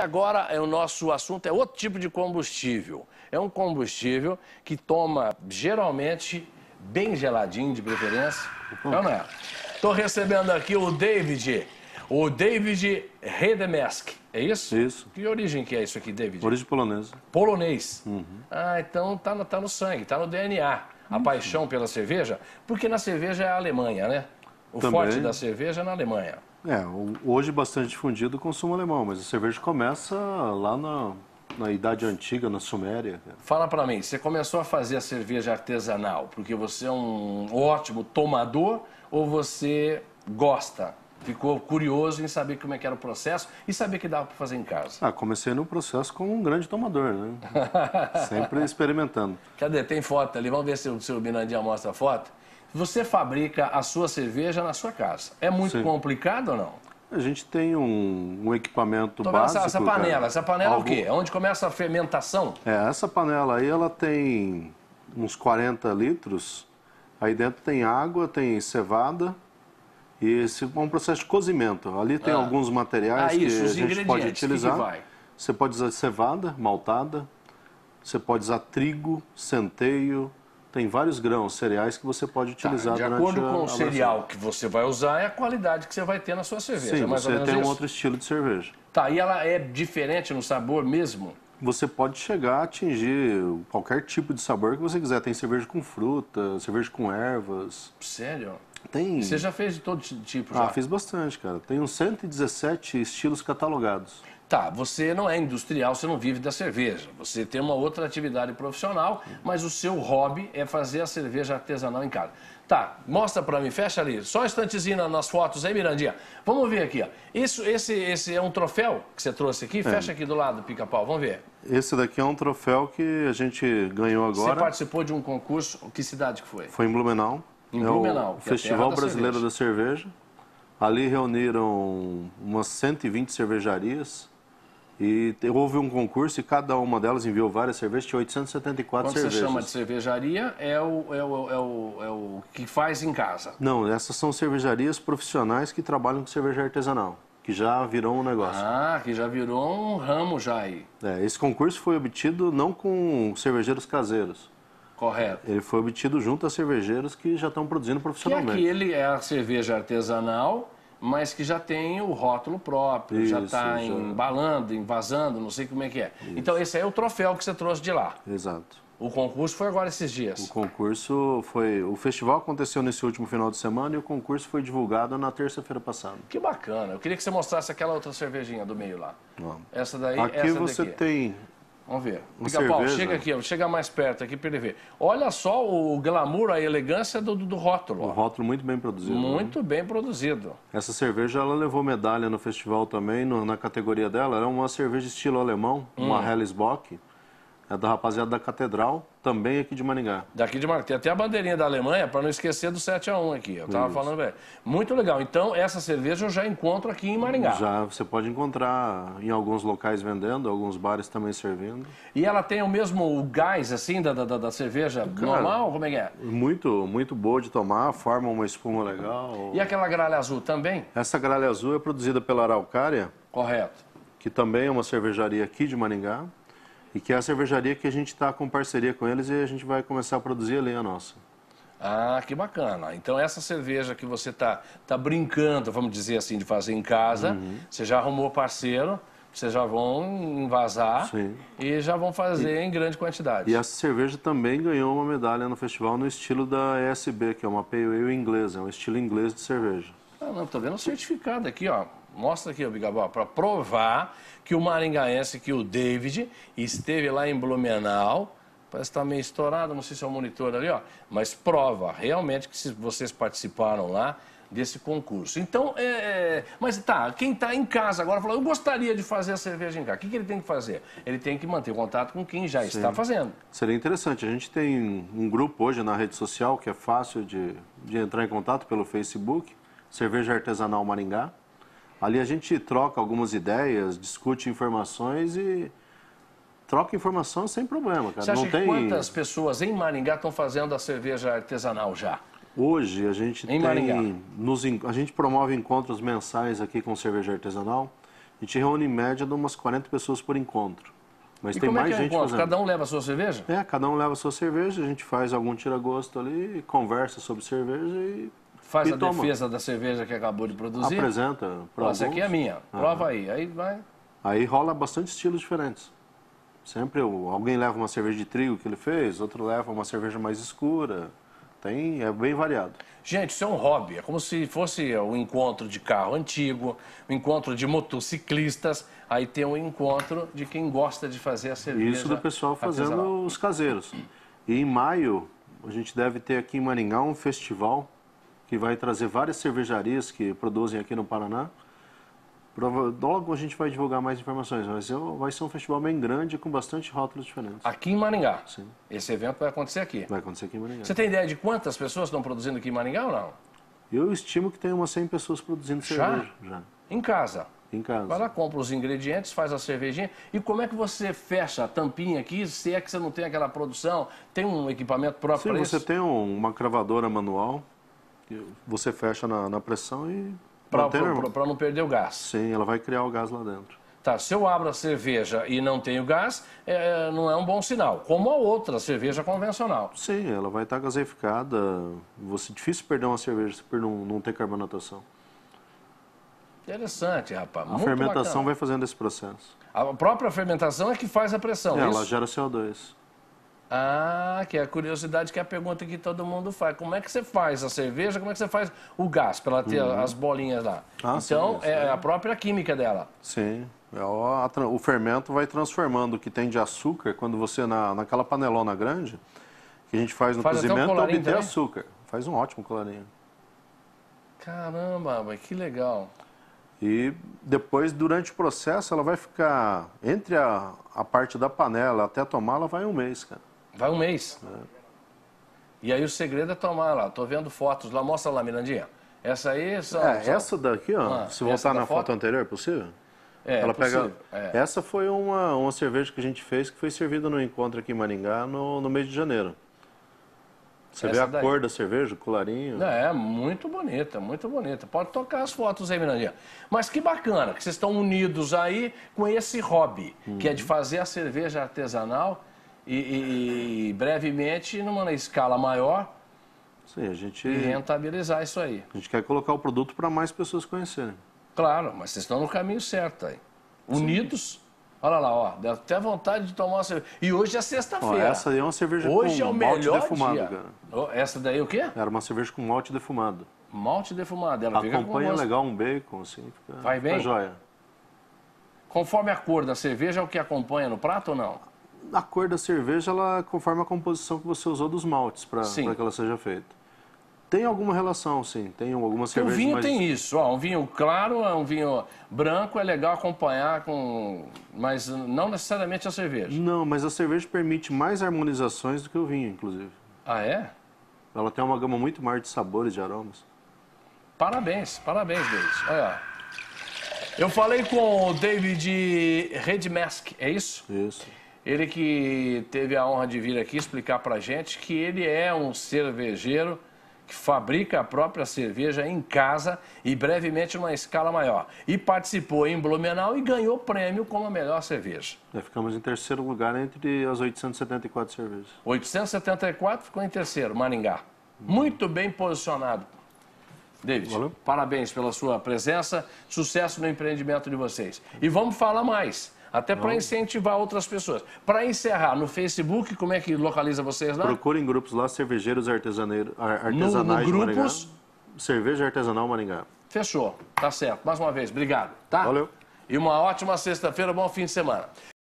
Agora, é, o nosso assunto é outro tipo de combustível. É um combustível que toma, geralmente, bem geladinho, de preferência. Hum. Não, é? Estou recebendo aqui o David, o David Redemesk. É isso? Isso. Que origem que é isso aqui, David? Origem polonesa. Polonês. Uhum. Ah, então tá no, tá no sangue, tá no DNA. A uhum. paixão pela cerveja, porque na cerveja é a Alemanha, né? O Também. forte da cerveja é na Alemanha. É, hoje bastante difundido o consumo alemão, mas a cerveja começa lá na, na Idade Antiga, na Suméria. Fala para mim, você começou a fazer a cerveja artesanal porque você é um ótimo tomador ou você gosta? Ficou curioso em saber como é que era o processo e saber que dava para fazer em casa. Ah, comecei no processo como um grande tomador, né? Sempre experimentando. Cadê? Tem foto ali. Vamos ver se o, seu Binandinha mostra a foto. Você fabrica a sua cerveja na sua casa. É muito Sim. complicado ou não? A gente tem um, um equipamento Tô básico. Então, essa, essa né? panela, cara. essa panela Algum... é o quê? É onde começa a fermentação? É, essa panela aí ela tem uns 40 litros. Aí dentro tem água, tem cevada, e esse é um processo de cozimento. Ali tem ah. alguns materiais ah, que isso, a gente pode utilizar. Você pode usar cevada, maltada, você pode usar trigo, centeio, tem vários grãos, cereais que você pode tá, utilizar tá, de acordo a, com o cereal que você vai usar é a qualidade que você vai ter na sua cerveja. Sim, você tem um outro estilo de cerveja. Tá, e ela é diferente no sabor mesmo? Você pode chegar a atingir qualquer tipo de sabor que você quiser. Tem cerveja com fruta, cerveja com ervas. Sério? Tem... Você já fez de todo tipo? Ah, já? Ah, fiz bastante, cara. Tenho 117 estilos catalogados. Tá, você não é industrial, você não vive da cerveja. Você tem uma outra atividade profissional, mas o seu hobby é fazer a cerveja artesanal em casa. Tá, mostra para mim, fecha ali. Só um instantezinho nas fotos aí, Mirandinha. Vamos ver aqui, ó. Isso, esse, esse é um troféu que você trouxe aqui? É. Fecha aqui do lado, pica-pau, vamos ver. Esse daqui é um troféu que a gente ganhou agora. Você participou de um concurso, que cidade que foi? Foi em Blumenau. Em é Blumenau. O é Festival é Brasileiro da cerveja. da cerveja. Ali reuniram umas 120 cervejarias. E houve um concurso e cada uma delas enviou várias cervejas, tinha 874 Quando cervejas. Quando você chama de cervejaria, é o, é, o, é, o, é o que faz em casa? Não, essas são cervejarias profissionais que trabalham com cerveja artesanal, que já virou um negócio. Ah, que já virou um ramo já aí. É, esse concurso foi obtido não com cervejeiros caseiros, Correto. Ele foi obtido junto a cervejeiros que já estão produzindo profissionalmente. Que, é que ele é a cerveja artesanal, mas que já tem o rótulo próprio, Isso, tá já está embalando, envasando, não sei como é que é. Isso. Então esse aí é o troféu que você trouxe de lá. Exato. O concurso foi agora esses dias. O concurso foi. O festival aconteceu nesse último final de semana e o concurso foi divulgado na terça-feira passada. Que bacana. Eu queria que você mostrasse aquela outra cervejinha do meio lá. Essa daí. Aqui essa você daqui. tem Vamos ver. Pica-pau, chega aqui, chega mais perto aqui para ele ver. Olha só o glamour, a elegância do, do rótulo. Um rótulo muito bem produzido. Né? Muito né? bem produzido. Essa cerveja, ela levou medalha no festival também, no, na categoria dela. Era uma cerveja estilo alemão, hum. uma Hellesbock é da rapaziada da Catedral, também aqui de Maringá. Daqui de Maringá. Tem até a bandeirinha da Alemanha, para não esquecer do 7 a 1 aqui. Eu estava falando, velho. É, muito legal. Então, essa cerveja eu já encontro aqui em Maringá. Já, você pode encontrar em alguns locais vendendo, alguns bares também servindo. E ela tem o mesmo o gás, assim, da, da, da cerveja Cara, normal? Como é que é? Muito, muito boa de tomar, forma uma espuma legal. E aquela gralha azul também? Essa gralha azul é produzida pela Araucária. Correto. Que também é uma cervejaria aqui de Maringá. E que é a cervejaria que a gente está com parceria com eles e a gente vai começar a produzir a lenha nossa. Ah, que bacana. Então essa cerveja que você está tá brincando, vamos dizer assim, de fazer em casa, uhum. você já arrumou parceiro, vocês já vão envasar Sim. e já vão fazer e, em grande quantidade. E essa cerveja também ganhou uma medalha no festival no estilo da ESB, que é uma pale ale inglesa, é um estilo inglês de cerveja. Ah, não, estou vendo o certificado aqui, ó. Mostra aqui, Bigabó, para provar que o maringaense, que o David, esteve lá em Blumenau. Parece que está meio estourado, não sei se é o monitor ali, ó. Mas prova realmente que vocês participaram lá desse concurso. Então, é, é mas tá, quem está em casa agora falou, eu gostaria de fazer a cerveja em casa. O que, que ele tem que fazer? Ele tem que manter contato com quem já Sim. está fazendo. Seria interessante. A gente tem um grupo hoje na rede social que é fácil de, de entrar em contato pelo Facebook, Cerveja Artesanal Maringá. Ali a gente troca algumas ideias, discute informações e troca informação sem problema, cara. Você acha Não tem... quantas pessoas em Maringá estão fazendo a cerveja artesanal já? Hoje a gente em tem Maringá. nos a gente promove encontros mensais aqui com cerveja artesanal. A gente reúne em média de umas 40 pessoas por encontro. Mas e tem é mais é gente encontro? fazendo. Cada um leva a sua cerveja? É, cada um leva a sua cerveja, a gente faz algum tira-gosto ali, conversa sobre cerveja e faz e a toma. defesa da cerveja que acabou de produzir. Apresenta. Prova essa aqui é minha, prova uhum. aí. Aí vai. Aí rola bastante estilos diferentes. Sempre alguém leva uma cerveja de trigo que ele fez, outro leva uma cerveja mais escura. Tem, é bem variado. Gente, isso é um hobby. É como se fosse um encontro de carro antigo, um encontro de motociclistas. Aí tem um encontro de quem gosta de fazer a cerveja. Isso do pessoal fazendo artesanal. os caseiros. E em maio, a gente deve ter aqui em Maringá um festival que vai trazer várias cervejarias que produzem aqui no Paraná. Logo a gente vai divulgar mais informações, mas vai ser um festival bem grande com bastante rótulos diferentes. Aqui em Maringá? Sim. Esse evento vai acontecer aqui? Vai acontecer aqui em Maringá. Você tem ideia de quantas pessoas estão produzindo aqui em Maringá ou não? Eu estimo que tem umas 100 pessoas produzindo Já? cerveja. Já? Em casa? Em casa. Vai lá, compra os ingredientes, faz a cervejinha. E como é que você fecha a tampinha aqui, se é que você não tem aquela produção? Tem um equipamento próprio para isso? Sim, você tem uma cravadora manual, você fecha na, na pressão e. Para não perder o gás. Sim, ela vai criar o gás lá dentro. Tá, se eu abro a cerveja e não tenho gás, é, não é um bom sinal. Como a outra cerveja convencional. Sim, ela vai estar tá gaseificada. Você difícil perder uma cerveja por não, não ter carbonatação. Interessante, rapaz. A Muito fermentação bacana. vai fazendo esse processo. A própria fermentação é que faz a pressão. É, é ela gera CO2. Ah, que é a curiosidade que é a pergunta que todo mundo faz. Como é que você faz a cerveja? Como é que você faz o gás para ela ter uhum. as bolinhas lá? Ah, então, sim, é, é a própria química dela. Sim. É o fermento vai transformando o que tem de açúcar quando você, na, naquela panelona grande, que a gente faz no faz cozimento, um obtém açúcar. Faz um ótimo colarinho. Caramba, mas que legal. E depois, durante o processo, ela vai ficar entre a, a parte da panela até tomar, ela vai um mês, cara. Vai um mês. Né? E aí o segredo é tomar lá. Tô vendo fotos lá. Mostra lá, Mirandinha. Essa aí são. É, essa daqui, ó. Ah, se voltar na foto? anterior, é possível? É, ela é possível, pega. É. Essa foi uma, uma cerveja que a gente fez que foi servida no encontro aqui em Maringá no, no mês de janeiro. Você essa vê a daí. cor da cerveja, o colarinho. É, muito bonita, muito bonita. Pode tocar as fotos aí, Mirandinha. Mas que bacana que vocês estão unidos aí com esse hobby, uhum. que é de uhum. fazer a cerveja artesanal e, e, e brevemente numa escala maior Sim, a gente... e rentabilizar isso aí. A gente quer colocar o produto para mais pessoas conhecerem. Claro, mas vocês estão no caminho certo aí. Unidos. Olha lá, ó, dá até vontade de tomar uma cerveja. E hoje é sexta-feira. Essa aí é uma cerveja hoje com é o malte melhor defumado, dia. cara. Essa daí é o quê? Era uma cerveja com malte defumado. Malte defumado. Ela Acompanha legal um bacon, assim. Fica... Vai bem? Fica tá joia. Conforme a cor da cerveja, é o que acompanha no prato ou não? a cor da cerveja ela conforma a composição que você usou dos maltes para que ela seja feita. Tem alguma relação, sim. Tem algumas cervejas. O vinho mais... tem isso. Ó, um vinho claro, é um vinho branco é legal acompanhar com. Mas não necessariamente a cerveja. Não, mas a cerveja permite mais harmonizações do que o vinho, inclusive. Ah, é? Ela tem uma gama muito maior de sabores e aromas. Parabéns, parabéns, David. Olha. Eu falei com o David Redmask, é isso? Isso. Ele que teve a honra de vir aqui explicar para a gente que ele é um cervejeiro que fabrica a própria cerveja em casa e brevemente numa escala maior. E participou em Blumenau e ganhou prêmio como a melhor cerveja. ficamos em terceiro lugar entre as 874 cervejas. 874 ficou em terceiro, Maringá. Muito bem posicionado. David, Valeu. parabéns pela sua presença, sucesso no empreendimento de vocês. E vamos falar mais. Até para incentivar outras pessoas. Para encerrar, no Facebook, como é que localiza vocês lá? Procurem grupos lá, cervejeiros artesaneiros, artesanais no, no grupos... Maringá. Cerveja Artesanal Maringá. Fechou, tá certo. Mais uma vez, obrigado, tá? Valeu. E uma ótima sexta-feira, bom fim de semana.